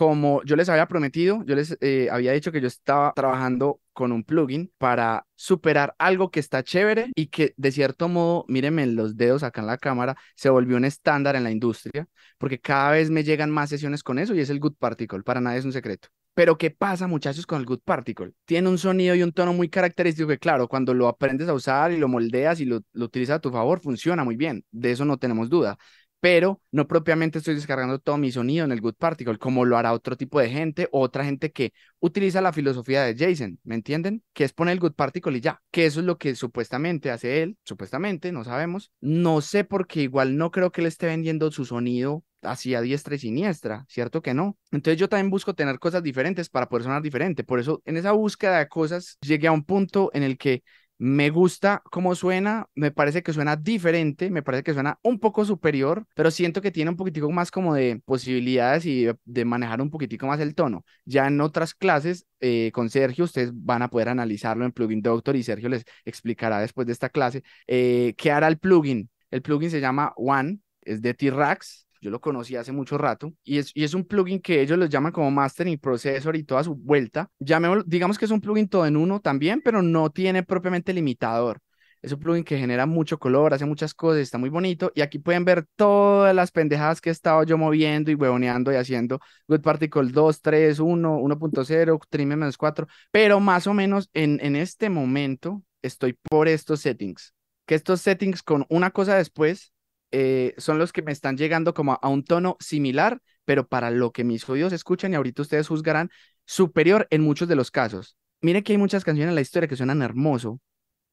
como yo les había prometido, yo les eh, había dicho que yo estaba trabajando con un plugin para superar algo que está chévere y que de cierto modo, mírenme los dedos acá en la cámara, se volvió un estándar en la industria, porque cada vez me llegan más sesiones con eso y es el Good Particle, para nadie es un secreto. Pero ¿qué pasa muchachos con el Good Particle? Tiene un sonido y un tono muy característico que claro, cuando lo aprendes a usar y lo moldeas y lo, lo utilizas a tu favor, funciona muy bien, de eso no tenemos duda pero no propiamente estoy descargando todo mi sonido en el Good Particle, como lo hará otro tipo de gente o otra gente que utiliza la filosofía de Jason, ¿me entienden? Que es poner el Good Particle y ya, que eso es lo que supuestamente hace él, supuestamente, no sabemos. No sé porque igual no creo que él esté vendiendo su sonido así a diestra y siniestra, ¿cierto que no? Entonces yo también busco tener cosas diferentes para poder sonar diferente. Por eso en esa búsqueda de cosas llegué a un punto en el que me gusta cómo suena, me parece que suena diferente, me parece que suena un poco superior, pero siento que tiene un poquitico más como de posibilidades y de, manejar un poquitico más el tono. Ya en otras clases eh, con Sergio, ustedes van a poder analizarlo en Plugin Doctor y Sergio les explicará después de esta clase eh, qué hará el plugin. El plugin se llama One, es de T-Rax, yo lo conocí hace mucho rato, y es, y es un plugin que ellos los llaman como Mastering Processor y toda su vuelta. Llamémoslo, digamos que es un plugin todo en uno también, pero no tiene propiamente limitador. Es un plugin que genera mucho color, hace muchas cosas, está muy bonito. Y aquí pueden ver todas las pendejadas que he estado yo moviendo y huevoneando y haciendo. Good Particle 2, 3, 1, 1.0, Trim menos 4. Pero más o menos en, en este momento estoy por estos settings. Que estos settings con una cosa después eh, son los que me están llegando como a un tono similar, pero para lo que mis oídos escuchan y ahorita ustedes juzgarán, superior en muchos de los casos. Mire que hay muchas canciones en la historia que suenan hermoso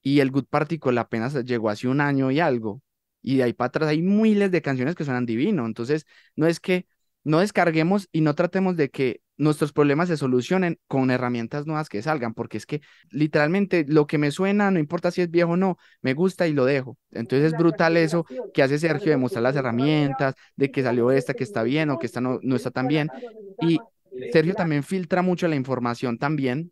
y el Good Particle apenas llegó hace un año y algo. Y de ahí para atrás hay miles de canciones que suenan divino. Entonces, no es que no descarguemos y no tratemos de que nuestros problemas se solucionen con herramientas nuevas que salgan, porque es que literalmente lo que me suena, no importa si es viejo o no, me gusta y lo dejo. Entonces es brutal eso que hace Sergio de mostrar las herramientas, de que salió esta que está bien o que esta no, está tan bien. Y Sergio también filtra mucho la información también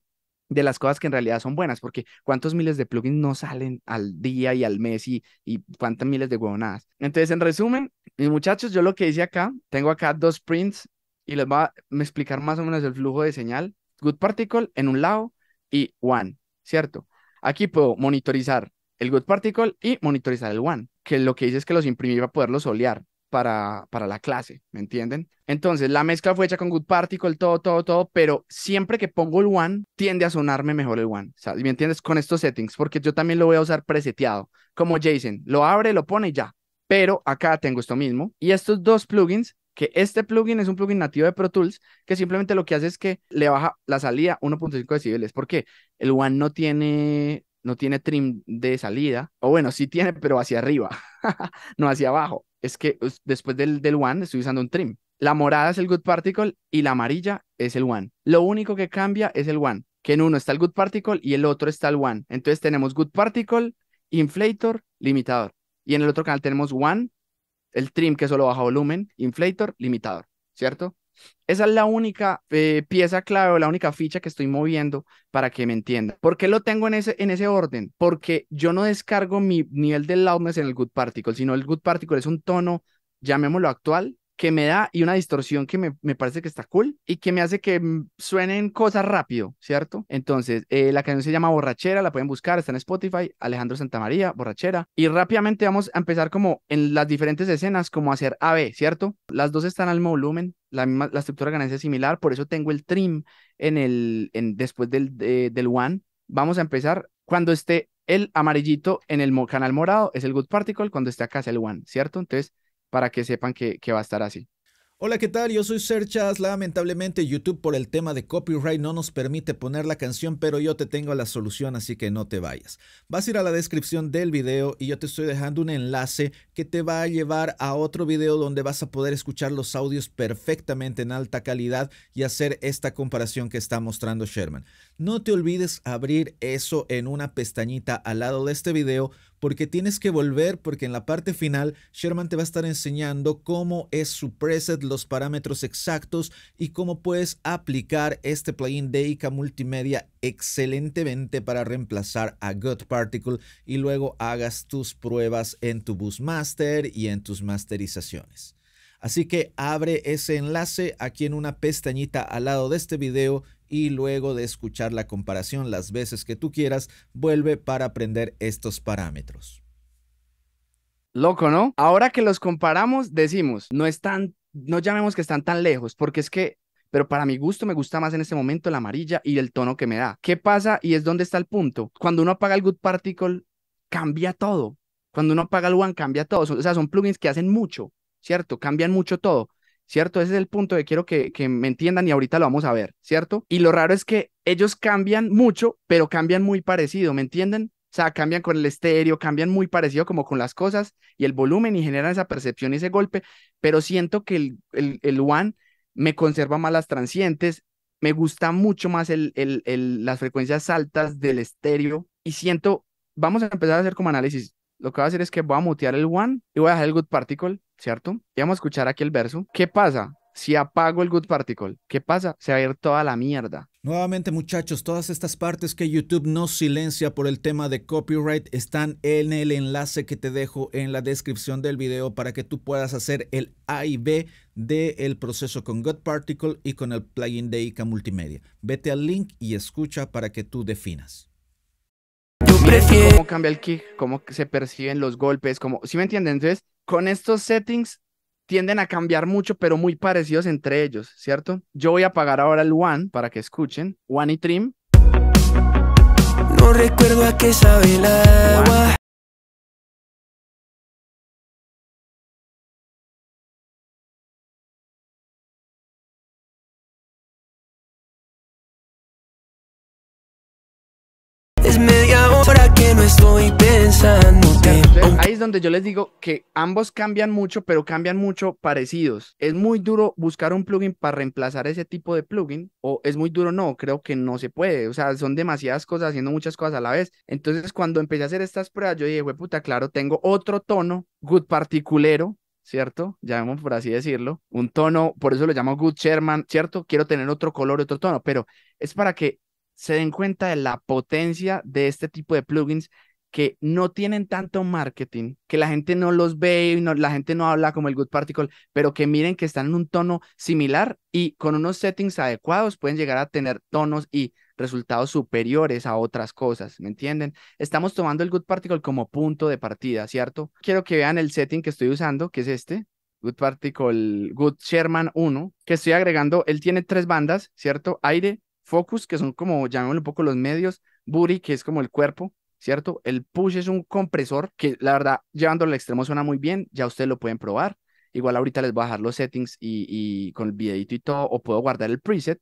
de las cosas que en realidad son buenas, porque cuántos miles de plugins no salen al día y al mes y, y cuántas miles de huevonadas. Entonces, en resumen, mis muchachos, yo lo que hice acá, tengo acá dos prints y les va a explicar más o menos el flujo de señal. Good particle en un lado y one, ¿cierto? Aquí puedo monitorizar el good particle y monitorizar el one, que lo que hice es que los imprimí para poderlos solear para, para la clase, ¿me entienden? Entonces, la mezcla fue hecha con good particle, todo, todo, todo, pero siempre que pongo el one, tiende a sonarme mejor el one, ¿me entiendes? Con estos settings, porque yo también lo voy a usar preseteado, como Jason, lo abre, lo pone y ya. Pero acá tengo esto mismo, y estos dos plugins que este plugin es un plugin nativo de Pro Tools que simplemente lo que hace es que le baja la salida 1.5 decibeles. ¿Por qué? El One no tiene, no tiene trim de salida, o bueno, sí tiene, pero hacia arriba, no hacia abajo. Es que después del, del One estoy usando un trim. La morada es el Good Particle y la amarilla es el One. Lo único que cambia es el One, que en uno está el Good Particle y el otro está el One. Entonces tenemos Good Particle, Inflator, Limitador. Y en el otro canal tenemos One, el trim que solo baja volumen, inflator, limitador, ¿cierto? Esa es la única eh, pieza clave, la única ficha que estoy moviendo para que me entienda. ¿Por qué lo tengo en ese, en ese orden? Porque yo no descargo mi nivel de loudness en el good particle, sino el good particle es un tono, llamémoslo actual, que me da y una distorsión que me, parece que está cool y que me hace que mm, suenen cosas rápido, ¿cierto? Entonces, eh, la canción se llama Borrachera, la pueden buscar, está en Spotify, Alejandro Santamaría, Borrachera. Y rápidamente vamos a empezar como en las diferentes escenas, como hacer AB, ¿cierto? Las dos están al volumen, la, estructura ganancia es similar, por eso tengo el trim en el, en, después del, del one. Vamos a empezar cuando esté el amarillito en el canal morado, es el good particle, cuando esté acá es el one, ¿cierto? Entonces, para que sepan que, va a estar así. Hola, ¿qué tal? Yo soy Serchas. Lamentablemente YouTube por el tema de copyright no nos permite poner la canción, pero yo te tengo la solución, así que no te vayas. Vas a ir a la descripción del video y yo te estoy dejando un enlace que te va a llevar a otro video donde vas a poder escuchar los audios perfectamente en alta calidad y hacer esta comparación que está mostrando Sherman. No te olvides abrir eso en una pestañita al lado de este video porque tienes que volver porque en la parte final Sherman te va a estar enseñando cómo es su preset, los parámetros exactos y cómo puedes aplicar este plugin de ICA Multimedia excelentemente para reemplazar a Good Particle y luego hagas tus pruebas en tu Bus Master y en tus masterizaciones. Así que abre ese enlace aquí en una pestañita al lado de este video y luego de escuchar la comparación las veces que tú quieras, vuelve para aprender estos parámetros. Loco, ¿no? Ahora que los comparamos, decimos, no están, no llamemos que están tan lejos, porque es que pero para mi gusto me gusta más en este momento la amarilla y el tono que me da. ¿Qué pasa? Y es donde está el punto. Cuando uno apaga el Good Particle, cambia todo. Cuando uno apaga el One, cambia todo. O sea, son plugins que hacen mucho. ¿cierto? Cambian mucho todo. ¿Cierto? Ese es el punto que quiero que, que me entiendan y ahorita lo vamos a ver, ¿cierto? Y lo raro es que ellos cambian mucho, pero cambian muy parecido, ¿me entienden? O sea, cambian con el estéreo, cambian muy parecido como con las cosas y el volumen y generan esa percepción y ese golpe, pero siento que el, el, el One me conserva más las transientes, me gusta mucho más el, el, las frecuencias altas del estéreo y siento, vamos a empezar a hacer como análisis, lo que voy a hacer es que voy a mutear el One y voy a dejar el Good Particle ¿cierto? Y vamos a escuchar aquí el verso. ¿Qué pasa? Si apago el good particle, ¿qué pasa? Se va a ir toda la mierda. Nuevamente muchachos, todas estas partes que YouTube no silencia por el tema de copyright están en el enlace que te dejo en la descripción del video para que tú puedas hacer el A y B del proceso con Good Particle y con el plugin de ICA Multimedia. Vete al link y escucha para que tú definas. ¿Cómo cambia el kick? ¿Cómo se perciben los golpes? ¿Cómo... ¿Sí me entienden? con estos settings tienden a cambiar mucho, pero muy parecidos entre ellos, ¿cierto? Yo voy a apagar ahora el One para que escuchen. One y Trim. No recuerdo a qué sabe el agua. Es media hora que no estoy pensando eh, ahí es donde yo les digo que ambos cambian mucho, pero cambian mucho parecidos. Es muy duro buscar un plugin para reemplazar ese tipo de plugin, o es muy duro, no, creo que no se puede. O sea, son demasiadas cosas haciendo muchas cosas a la vez. Entonces, cuando empecé a hacer estas pruebas, yo dije, puta, claro, tengo otro tono, good particulero, ¿cierto? Llamemos por así decirlo, un tono, por eso lo llamo Good Sherman, ¿cierto? Quiero tener otro color, otro tono, pero es para que se den cuenta de la potencia de este tipo de plugins que no tienen tanto marketing, que la gente no los ve y la gente no habla como el Good Particle, pero que miren que están en un tono similar y con unos settings adecuados pueden llegar a tener tonos y resultados superiores a otras cosas, ¿me entienden? Estamos tomando el Good Particle como punto de partida, ¿cierto? Quiero que vean el setting que estoy usando, que es este, Good Particle, Good Sherman 1, que estoy agregando, él tiene tres bandas, ¿cierto? Aire, Focus, que son como, llamémoslo un poco los medios, Bury que es como el cuerpo, ¿cierto? El push es un compresor que la verdad llevándolo al extremo suena muy bien, ya ustedes lo pueden probar. Igual ahorita les voy a dejar los settings y, con el videito y todo, o puedo guardar el preset,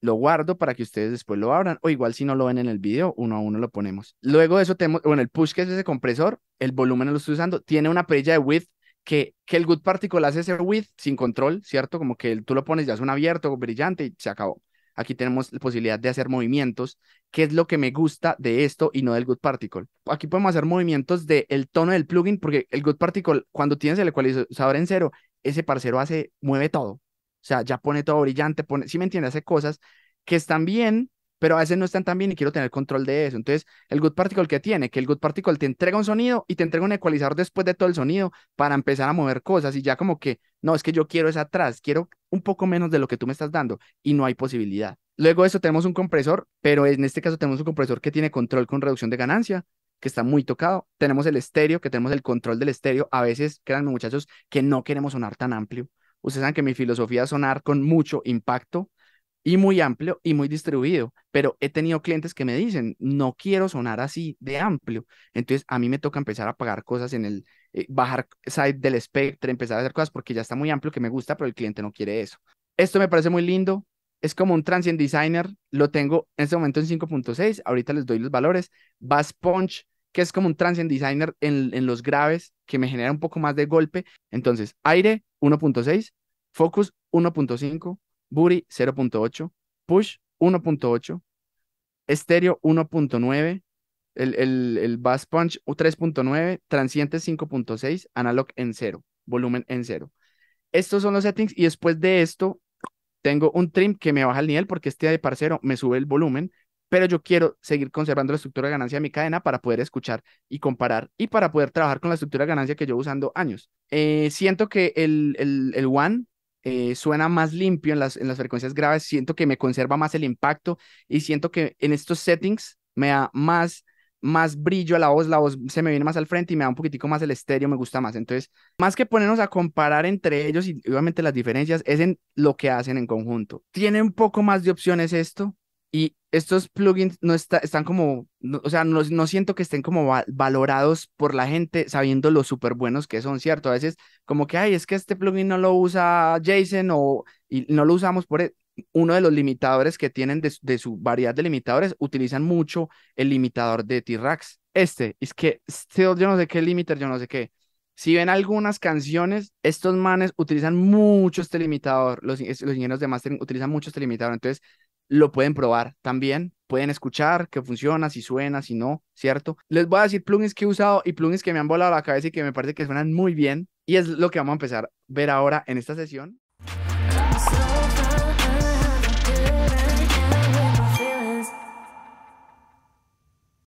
lo guardo para que ustedes después lo abran, o igual si no lo ven en el video, uno a uno lo ponemos. Luego de eso tenemos, bueno, el push que es ese compresor, el volumen lo estoy usando, tiene una perilla de width que, que, el good particle hace ese width sin control, ¿cierto? Como que tú lo pones, ya es un abierto, brillante y se acabó. Aquí tenemos la posibilidad de hacer movimientos, que es lo que me gusta de esto y no del Good Particle. Aquí podemos hacer movimientos del el tono del plugin, porque el Good Particle, cuando tienes el ecualizador en cero, ese parcero hace, mueve todo. O sea, ya pone todo brillante, pone, si me entiendes, hace cosas que están bien, pero a veces no están tan bien y quiero tener control de eso. Entonces, el Good Particle que tiene, que el Good Particle te entrega un sonido y te entrega un ecualizador después de todo el sonido para empezar a mover cosas y ya como que no, es que yo quiero es atrás, quiero un poco menos de lo que tú me estás dando y no hay posibilidad. Luego de eso tenemos un compresor, pero en este caso tenemos un compresor que tiene control con reducción de ganancia, que está muy tocado. Tenemos el estéreo, que tenemos el control del estéreo. A veces, créanme muchachos, que no queremos sonar tan amplio. Ustedes saben que mi filosofía es sonar con mucho impacto y muy amplio y muy distribuido, pero he tenido clientes que me dicen, no quiero sonar así de amplio. Entonces a mí me toca empezar a pagar cosas en el, eh, bajar side del espectro, empezar a hacer cosas porque ya está muy amplio que me gusta, pero el cliente no quiere eso. Esto me parece muy lindo. Es como un transient designer. Lo tengo en este momento en 5.6. Ahorita les doy los valores. Bass Punch, que es como un transient designer en, en los graves, que me genera un poco más de golpe. Entonces, aire 1.6, focus 1.5, Buri 0.8, push 1.8, estéreo 1.9, el, el, el Bass Punch 3.9, Transiente 5.6, Analog en cero, volumen en cero Estos son los settings y después de esto tengo un trim que me baja el nivel porque este de parcero me sube el volumen, pero yo quiero seguir conservando la estructura de ganancia de mi cadena para poder escuchar y comparar y para poder trabajar con la estructura de ganancia que yo usando años. Eh, siento que el, el, One eh, suena más limpio en las, en las frecuencias graves, siento que me conserva más el impacto y siento que en estos settings me da más más brillo a la voz, la voz se me viene más al frente y me da un poquitico más el estéreo, me gusta más. Entonces, más que ponernos a comparar entre ellos y obviamente las diferencias, es en lo que hacen en conjunto. Tiene un poco más de opciones esto y estos plugins no están como, o sea, no, siento que estén como valorados por la gente sabiendo lo súper buenos que son, ¿cierto? A veces como que, ay, es que este plugin no lo usa Jason o y no lo usamos por... E-" uno de los limitadores que tienen de, su variedad de limitadores, utilizan mucho el limitador de T-Rax. Este, es que este, yo no sé qué limiter, yo no sé qué. Si ven algunas canciones, estos manes utilizan mucho este limitador. Los, los ingenieros de mastering utilizan mucho este limitador. Entonces, lo pueden probar también. Pueden escuchar que funciona, si suena, si no, ¿cierto? Les voy a decir plugins que he usado y plugins que me han volado la cabeza y que me parece que suenan muy bien. Y es lo que vamos a empezar a ver ahora en esta sesión.